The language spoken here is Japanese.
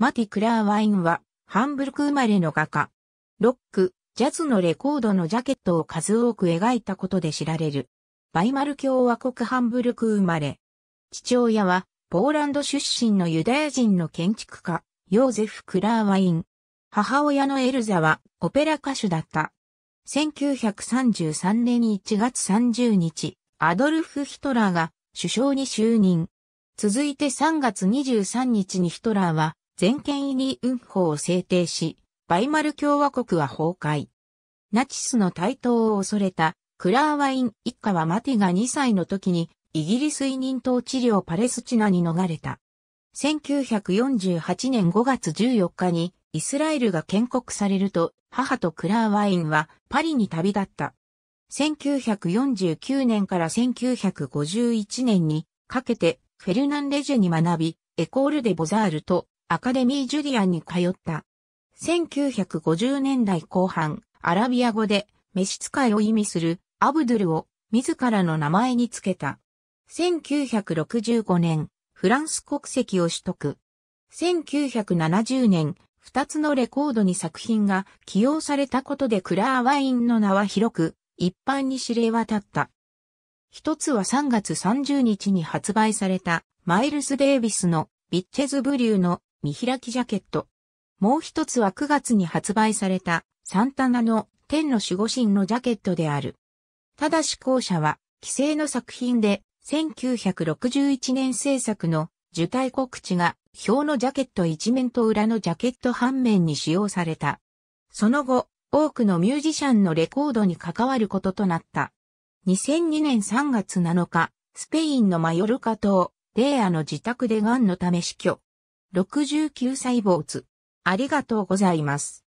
マティ・クラーワインは、ハンブルク生まれの画家。ロック、ジャズのレコードのジャケットを数多く描いたことで知られる。バイマル共和国ハンブルク生まれ。父親は、ポーランド出身のユダヤ人の建築家、ヨーゼフ・クラーワイン。母親のエルザは、オペラ歌手だった。1933年1月30日、アドルフ・ヒトラーが首相に就任。続いて3月23日にヒトラーは全権委任運法を制定し、バイマル共和国は崩壊。ナチスの台頭を恐れたクラーワイン一家はマティが2歳の時にイギリス委任統治領パレスチナに逃れた。1948年5月14日にイスラエルが建国されると母とクラーワインはパリに旅立った。1949年から1951年にかけてフェルナンレジェに学び、エコールデ・ボザールとアカデミー・ジュリアンに通った。1950年代後半、アラビア語で、召使いを意味するアブドゥルを自らの名前につけた。1965年、フランス国籍を取得。1970年、二つのレコードに作品が起用されたことでクラーワインの名は広く、一般に知れ渡った。一つは3月30日に発売された、マイルス・デイビスのビッチェズ・ブリューの見開きジャケット。もう一つは9月に発売されたサンタナの天の守護神のジャケットである。ただし後者は、既成の作品で、1961年制作の受胎告知が、表のジャケット一面と裏のジャケット半面に使用された。その後、多くのミュージシャンのレコードに関わることとなった。2002年3月7日、スペインのマヨルカ島、レイアの自宅でガンのため死去。69歳坊主。ありがとうございます。